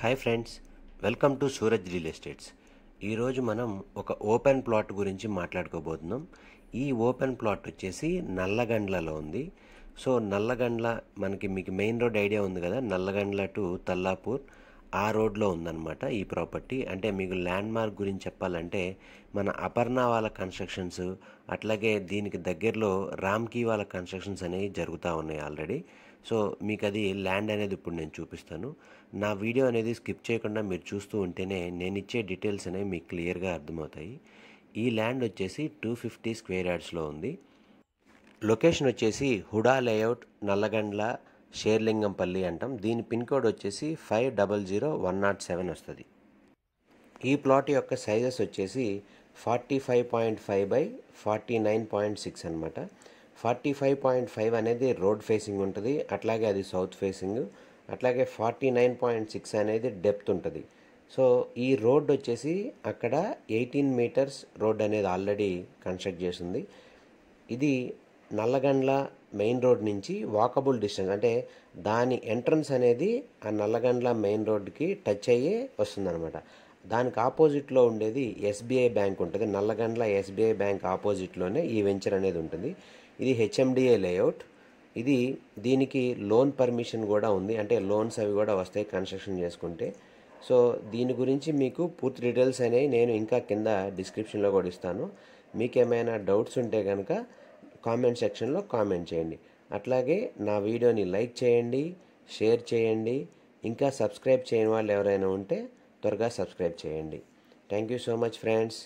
hi friends welcome to Suraj real estates ఈరోజు మనం ఒక ఓపెన్ ప్లాట్ గురించి మాట్లాడుకోబోతున్నాం ఈ ఓపెన్ ప్లాట్ వచ్చేసి నల్లగండ్లలో ఉంది సో నల్లగండ్ల మనకి మీకు మెయిన్ రోడ్ ఐడియా ఉంది కదా నల్లగండ్ల టు తల్లాపూర్ ఆ రోడ్లో ఉందన్నమాట ఈ ప్రాపర్టీ అంటే మీకు ల్యాండ్ మార్క్ గురించి చెప్పాలంటే మన అపర్ణ వాళ్ళ కన్స్ట్రక్షన్స్ అట్లాగే దీనికి దగ్గరలో రామ్కీ వాళ్ళ కన్స్ట్రక్షన్స్ అనేవి జరుగుతూ ఉన్నాయి ఆల్రెడీ సో మీకు అది ల్యాండ్ అనేది ఇప్పుడు నేను చూపిస్తాను నా వీడియో అనేది స్కిప్ చేయకుండా మీరు చూస్తూ ఉంటేనే నేను ఇచ్చే డీటెయిల్స్ అనేవి మీకు క్లియర్గా అర్థమవుతాయి ఈ ల్యాండ్ వచ్చేసి టూ ఫిఫ్టీ స్క్వేర్ యార్డ్స్లో ఉంది లొకేషన్ వచ్చేసి హుడా లేఅవుట్ నల్లగండ్ల షేర్లింగంపల్లి అంటాం దీని పిన్ కోడ్ వచ్చేసి five double zero one nought seven వస్తుంది ఈ ప్లాట్ యొక్క సైజెస్ వచ్చేసి forty five point five by forty nine point six అనమాట ఫార్టీ ఫైవ్ పాయింట్ ఫైవ్ అనేది రోడ్ ఫేసింగ్ ఉంటుంది అట్లాగే అది సౌత్ ఫేసింగ్ అట్లాగే ఫార్టీ నైన్ పాయింట్ సిక్స్ అనేది డెప్త్ ఉంటుంది సో ఈ రోడ్ వచ్చేసి అక్కడ ఎయిటీన్ మీటర్స్ రోడ్ అనేది ఆల్రెడీ కన్స్ట్రక్ట్ చేసింది ఇది నల్లగండ్ల మెయిన్ రోడ్ నుంచి వాకబుల్ డిస్టెన్స్ అంటే దాని ఎంట్రన్స్ అనేది ఆ నల్లగండ్ల మెయిన్ రోడ్కి టచ్ అయ్యే వస్తుందన్నమాట దానికి ఆపోజిట్లో ఉండేది ఎస్బీఐ బ్యాంక్ ఉంటుంది నల్లగండ్ల ఎస్బీఐ బ్యాంక్ ఆపోజిట్లోనే ఈ వెంచర్ అనేది ఉంటుంది ఇది హెచ్ఎండిఏ లేఅవుట్ ఇది దీనికి లోన్ పర్మిషన్ కూడా ఉంది అంటే లోన్స్ అవి కూడా వస్తాయి కన్స్ట్రక్షన్ చేసుకుంటే సో దీని గురించి మీకు పూర్తి డీటెయిల్స్ అనేవి నేను ఇంకా కింద డిస్క్రిప్షన్లో కూడా ఇస్తాను మీకు ఏమైనా డౌట్స్ ఉంటే కనుక కామెంట్ సెక్షన్లో కామెంట్ చేయండి అట్లాగే నా వీడియోని లైక్ చేయండి షేర్ చేయండి ఇంకా సబ్స్క్రైబ్ చేయని వాళ్ళు ఎవరైనా ఉంటే త్వరగా సబ్స్క్రైబ్ చేయండి thank you so much friends